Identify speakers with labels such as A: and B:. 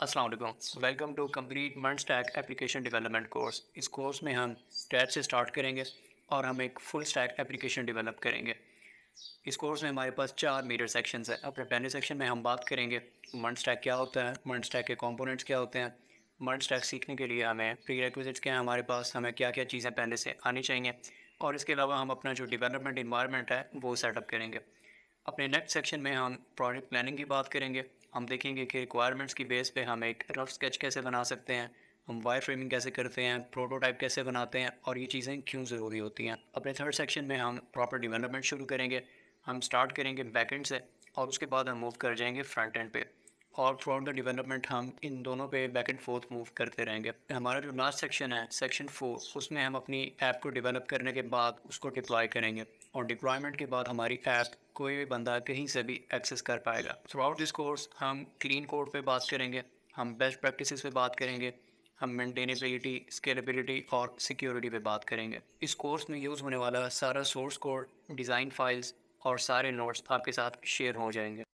A: Aslam welcome to complete मंड stack application development course इस course में हम स्टैच से स्टार्ट करेंगे और हम एक फुल स्टैक एप्लीकेशन डेवलप करेंगे इस कोर्स में हमारे पास चार मेजर सेक्शंस हैं अपने पहले सेक्शन में हम बात करेंगे मंड स्टैक क्या होता है मंड स्टैक के कंपोनेंट्स क्या होते हैं मंड स्टैक सीखने के लिए हमें प्री रिक्विजिट्स क्या हैं हमारे पास हमें क्या क्या चीज़ें पहले से आनी चाहिए और इसके अलावा हम अपना जो डिवेलपमेंट इन्वायरमेंट है वो सेटअप करेंगे अपने नेक्स्ट सेक्शन में हम प्रोडक्ट प्लानिंग की बात करेंगे हम देखेंगे कि रिक्वायरमेंट्स की बेस पे हम एक रफ स्केच कैसे बना सकते हैं हम वायर फ्रेमिंग कैसे करते हैं प्रोटोटाइप कैसे बनाते हैं और ये चीज़ें क्यों ज़रूरी होती हैं अपने थर्ड सेक्शन में हम प्रॉपर डिवेलपमेंट शुरू करेंगे हम स्टार्ट करेंगे बैकेंड से और उसके बाद हम मूव कर जाएंगे फ्रंट एंड पे और थ्रू आउट द डेवलपमेंट हम इन दोनों पे बैक एंड फोर्थ मूव करते रहेंगे हमारा जो लास्ट सेक्शन है सेक्शन फोर उसमें हम अपनी ऐप को डेवलप करने के बाद उसको डिप्लॉय करेंगे और डिप्लॉयमेंट के बाद हमारी ऐप कोई भी बंदा कहीं से भी एक्सेस कर पाएगा थ्रू आउट दिस कोर्स हम क्लीन कोड पे बात करेंगे हम बेस्ट प्रैक्टिस पे बात करेंगे हम मेंटेनेबिलिटी स्केलेबिलिटी और सिक्योरिटी पे बात करेंगे इस कोर्स में यूज़ होने वाला सारा सोर्स कोड डिज़ाइन फाइल्स और सारे नोट्स आपके साथ शेयर हो जाएंगे